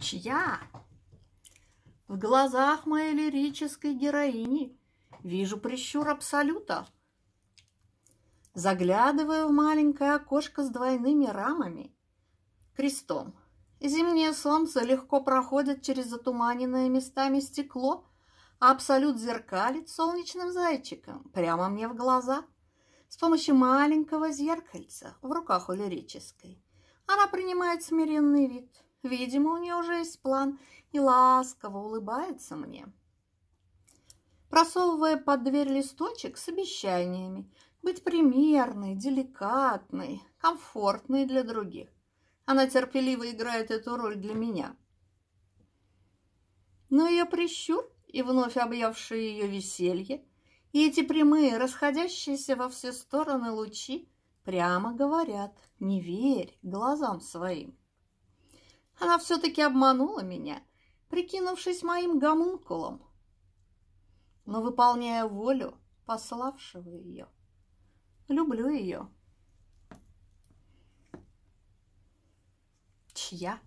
Чья? В глазах моей лирической героини вижу прищур абсолюта. Заглядываю в маленькое окошко с двойными рамами, крестом. Зимнее солнце легко проходит через затуманенное местами стекло, а абсолют зеркалит солнечным зайчиком прямо мне в глаза с помощью маленького зеркальца в руках у лирической. Она принимает смиренный вид – Видимо, у нее уже есть план и ласково улыбается мне. Просовывая под дверь листочек с обещаниями быть примерной, деликатной, комфортной для других. Она терпеливо играет эту роль для меня. Но ее прищур и вновь объявшие ее веселье, и эти прямые, расходящиеся во все стороны лучи прямо говорят «Не верь глазам своим». Она все-таки обманула меня, прикинувшись моим гомункулом, но выполняя волю пославшего ее. Люблю ее. Чья?